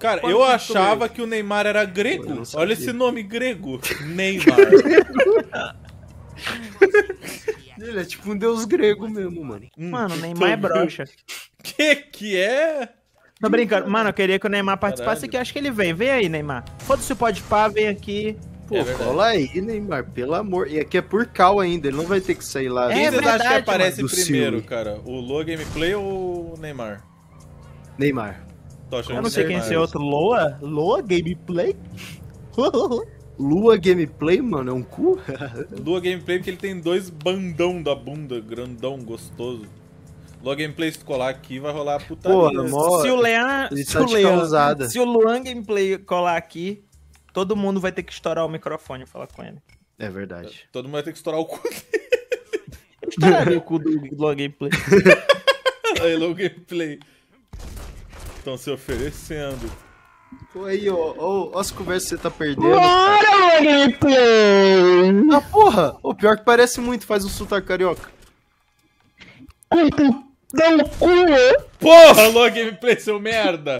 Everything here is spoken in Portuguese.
Cara, eu achava que o Neymar era grego. Olha esse nome grego. Neymar. Ele é tipo um deus grego mesmo, mano. Hum, mano, o Neymar é broxa. Que que é? Tô brincando. Mano, eu queria que o Neymar participasse aqui. Acho que ele vem. Vem aí, Neymar. Foda-se o pode pá, vem aqui. Pô, é cola aí, Neymar, pelo amor. E aqui é por cal ainda, ele não vai ter que sair lá. É Quem é vocês acham que aparece primeiro, cara? O Lô Gameplay ou o Neymar? Neymar. Tô achando Eu não sei quem é esse outro. Loa? Loa Gameplay? Lua Gameplay, mano, é um cu? Lua Gameplay porque ele tem dois bandão da bunda, grandão, gostoso. Lua Gameplay, se tu colar aqui, vai rolar a putaria. Pô, se o Lean... Se tá o, Lean se o Luan Gameplay colar aqui, todo mundo vai ter que estourar o microfone e falar com ele. É verdade. É, todo mundo vai ter que estourar o cu dele. Eu estouraria o cu do Lua Gameplay. Aí, Lua Gameplay estão se oferecendo. Aí, ó, ó, ó as conversas que você tá perdendo. Bora, Gameplay! Ah, porra! O pior que parece muito, faz um sotaque carioca. Não, cu! Né? Porra, Log Gameplay, seu merda!